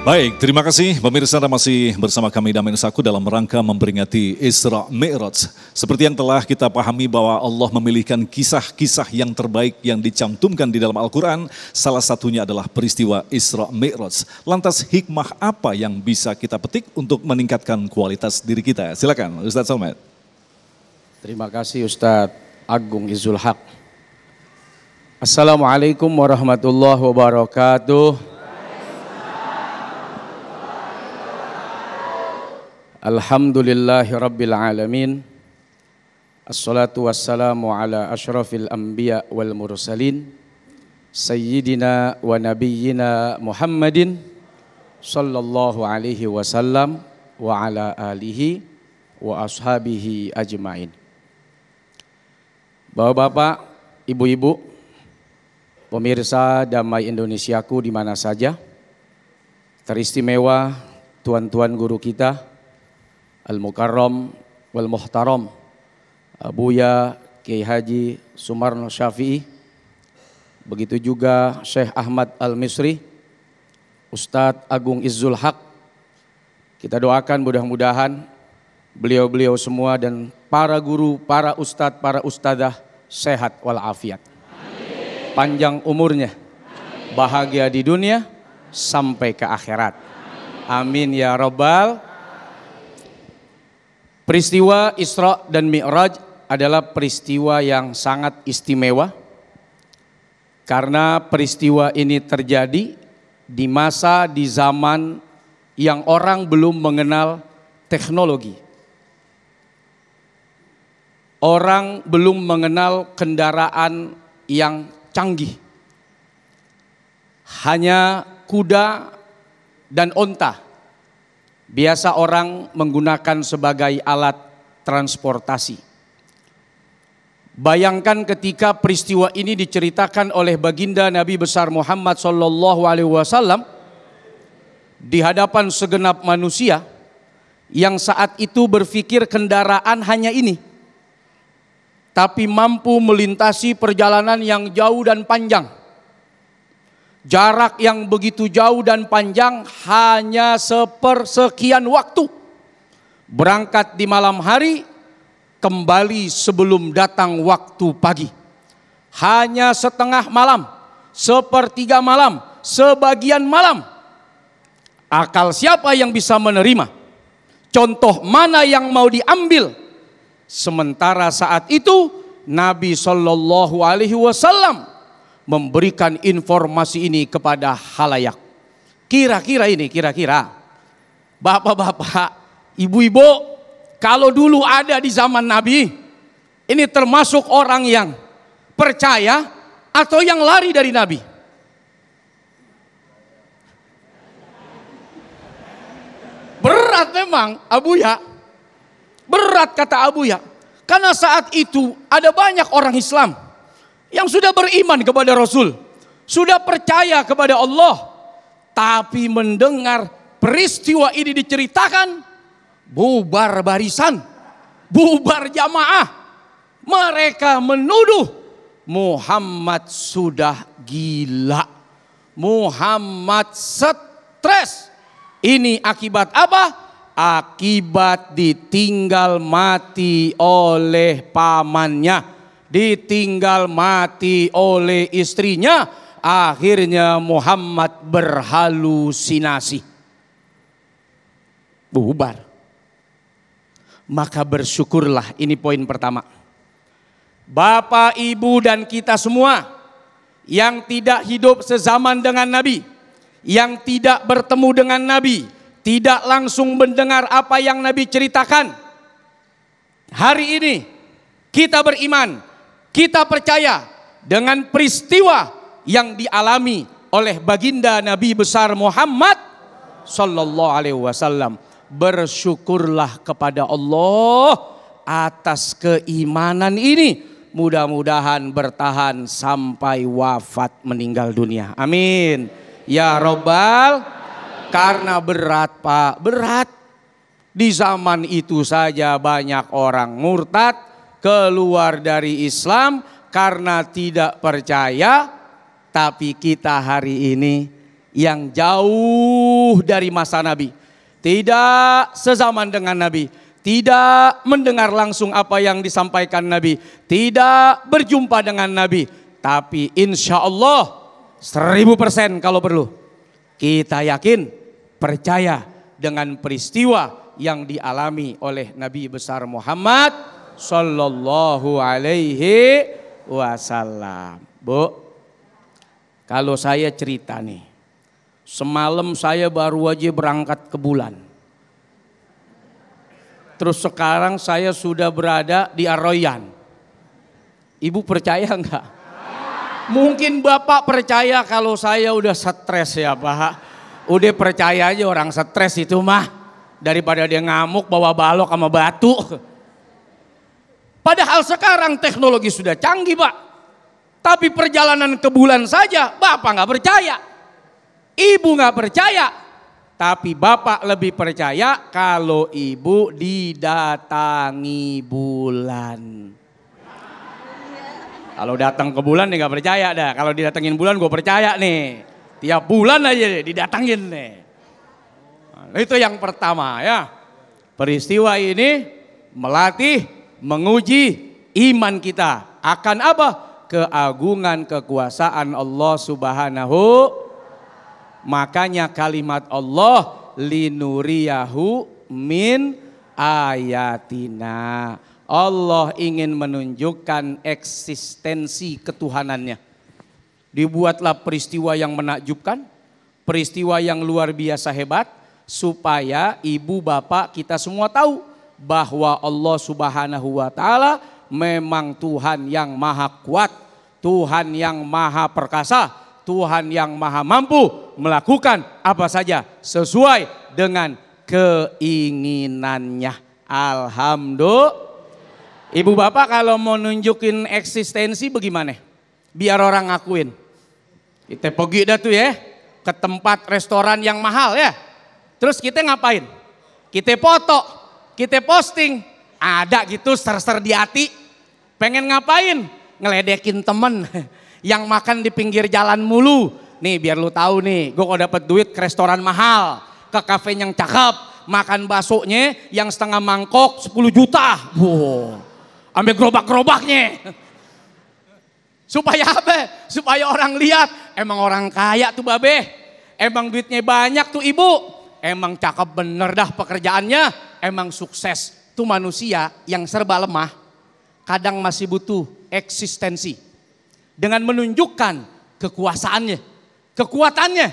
Baik, terima kasih pemirsa Anda masih bersama kami Damai Saku dalam rangka memperingati Isra Mi'raj. Seperti yang telah kita pahami bahwa Allah memilihkan kisah-kisah yang terbaik yang dicantumkan di dalam Al-Quran. Salah satunya adalah peristiwa Isra Mi'raj. Lantas hikmah apa yang bisa kita petik untuk meningkatkan kualitas diri kita? Silakan Ustadz Salmet. Terima kasih Ustadz Agung Izul Haq. Assalamualaikum warahmatullahi wabarakatuh. Alhamdulillahi Rabbil Alamin Assalatu wassalamu ala ashrafil anbiya wal mursalin Sayyidina wa nabiyyina Muhammadin Sallallahu alaihi wasallam Wa ala alihi wa ashabihi ajmain Bapak-bapak, ibu-ibu Pemirsa Damai Indonesiaku di mana saja Teristimewa tuan-tuan guru kita Terima Al-Mukarram wal Muhtaram Buya Kiai Haji Sumarno Syafi'i begitu juga Syekh Ahmad Al-Misri Ustadz Agung Izzul Haq kita doakan mudah-mudahan beliau-beliau semua dan para guru, para ustadz, para ustadzah sehat walafiat. Panjang umurnya, bahagia di dunia sampai ke akhirat. Amin ya robbal Peristiwa Isra dan Mi'raj adalah peristiwa yang sangat istimewa karena peristiwa ini terjadi di masa di zaman yang orang belum mengenal teknologi. Orang belum mengenal kendaraan yang canggih. Hanya kuda dan ontah biasa orang menggunakan sebagai alat transportasi. Bayangkan ketika peristiwa ini diceritakan oleh baginda Nabi besar Muhammad saw di hadapan segenap manusia yang saat itu berpikir kendaraan hanya ini tapi mampu melintasi perjalanan yang jauh dan panjang Jarak yang begitu jauh dan panjang hanya sepersekian waktu. Berangkat di malam hari, kembali sebelum datang waktu pagi. Hanya setengah malam, sepertiga malam, sebagian malam. Akal siapa yang bisa menerima? Contoh mana yang mau diambil? Sementara saat itu Nabi Shallallahu Alaihi Wasallam memberikan informasi ini kepada halayak. Kira-kira ini, kira-kira. Bapak-bapak, ibu-ibu, kalau dulu ada di zaman Nabi, ini termasuk orang yang percaya atau yang lari dari Nabi. Berat memang Abu ya. Berat kata Abu ya. Karena saat itu ada banyak orang Islam yang sudah beriman kepada Rasul, sudah percaya kepada Allah, tapi mendengar peristiwa ini diceritakan, bubar barisan, bubar jamaah. Mereka menuduh Muhammad sudah gila. Muhammad stres. Ini akibat apa? Akibat ditinggal mati oleh pamannya ditinggal mati oleh istrinya, akhirnya Muhammad berhalusinasi. Bubar. Maka bersyukurlah, ini poin pertama. Bapak, Ibu dan kita semua yang tidak hidup sezaman dengan Nabi, yang tidak bertemu dengan Nabi, tidak langsung mendengar apa yang Nabi ceritakan. Hari ini kita beriman, kita percaya dengan peristiwa yang dialami oleh baginda Nabi besar Muhammad sallallahu alaihi wasallam. Bersyukurlah kepada Allah atas keimanan ini. Mudah-mudahan bertahan sampai wafat meninggal dunia. Amin. Ya Robbal, karena berat Pak, berat. Di zaman itu saja banyak orang murtad, keluar dari Islam karena tidak percaya, tapi kita hari ini yang jauh dari masa Nabi, tidak sezaman dengan Nabi, tidak mendengar langsung apa yang disampaikan Nabi, tidak berjumpa dengan Nabi, tapi insya Allah seribu persen kalau perlu kita yakin percaya dengan peristiwa yang dialami oleh Nabi besar Muhammad Sallallahu alaihi wasallam. Bu, kalau saya cerita nih. Semalam saya baru aja berangkat ke bulan. Terus sekarang saya sudah berada di Aroyan. Ibu percaya enggak? Mungkin Bapak percaya kalau saya udah stres ya Pak. Udah percaya aja orang stres itu mah. Daripada dia ngamuk bawa balok sama batu. Padahal sekarang teknologi sudah canggih, Pak. Tapi perjalanan ke bulan saja, Bapak nggak percaya. Ibu nggak percaya. Tapi Bapak lebih percaya kalau Ibu didatangi bulan. Kalau datang ke bulan nggak percaya dah. Kalau didatengin bulan gue percaya nih. Tiap bulan aja deh, didatangin nih. Nah, itu yang pertama ya. Peristiwa ini melatih menguji iman kita akan apa? Keagungan kekuasaan Allah Subhanahu. Makanya kalimat Allah linuriyahu min ayatina. Allah ingin menunjukkan eksistensi ketuhanannya. Dibuatlah peristiwa yang menakjubkan, peristiwa yang luar biasa hebat supaya ibu bapak kita semua tahu bahwa Allah Subhanahu wa taala memang Tuhan yang maha kuat, Tuhan yang maha perkasa, Tuhan yang maha mampu melakukan apa saja sesuai dengan keinginannya. Alhamdulillah. Ibu bapak kalau mau nunjukin eksistensi bagaimana? Biar orang ngakuin. Kita pergi dah tuh ya ke tempat restoran yang mahal ya. Terus kita ngapain? Kita foto. Kita posting, ada gitu ser-ser di hati. Pengen ngapain? Ngeledekin temen yang makan di pinggir jalan mulu. Nih biar lu tahu nih, gue kok dapet duit ke restoran mahal, ke kafe yang cakep, makan baksonya yang setengah mangkok 10 juta. Wow. Ambil gerobak-gerobaknya. Supaya apa? Supaya orang lihat, emang orang kaya tuh babe. Emang duitnya banyak tuh ibu. Emang cakep bener dah pekerjaannya emang sukses tuh manusia yang serba lemah kadang masih butuh eksistensi dengan menunjukkan kekuasaannya, kekuatannya.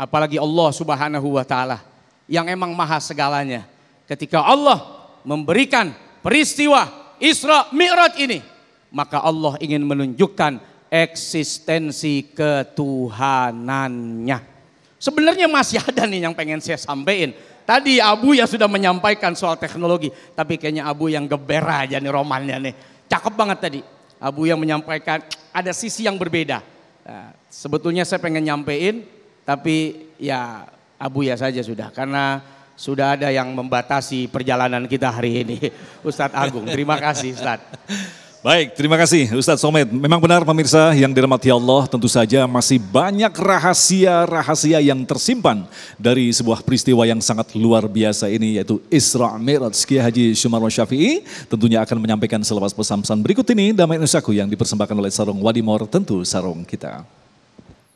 Apalagi Allah Subhanahu wa taala yang emang maha segalanya. Ketika Allah memberikan peristiwa Isra Mi'raj ini, maka Allah ingin menunjukkan eksistensi ketuhanannya. Sebenarnya masih ada nih yang pengen saya sampaikan. Tadi Abu yang sudah menyampaikan soal teknologi, tapi kayaknya Abu yang geber aja nih romannya nih. Cakep banget tadi. Abu yang menyampaikan ada sisi yang berbeda. Nah, sebetulnya saya pengen nyampein, tapi ya Abu ya saja sudah. Karena sudah ada yang membatasi perjalanan kita hari ini. Ustadz Agung, terima kasih Ustadz. Baik, terima kasih Ustadz Somed. Memang benar pemirsa yang dirahmati Allah tentu saja masih banyak rahasia-rahasia yang tersimpan dari sebuah peristiwa yang sangat luar biasa ini yaitu Isra Mi'raj. Kiai Haji Sumarwa Syafi'i tentunya akan menyampaikan selepas pesan-pesan berikut ini damai nusaku yang dipersembahkan oleh Sarong Wadimor tentu Sarong kita.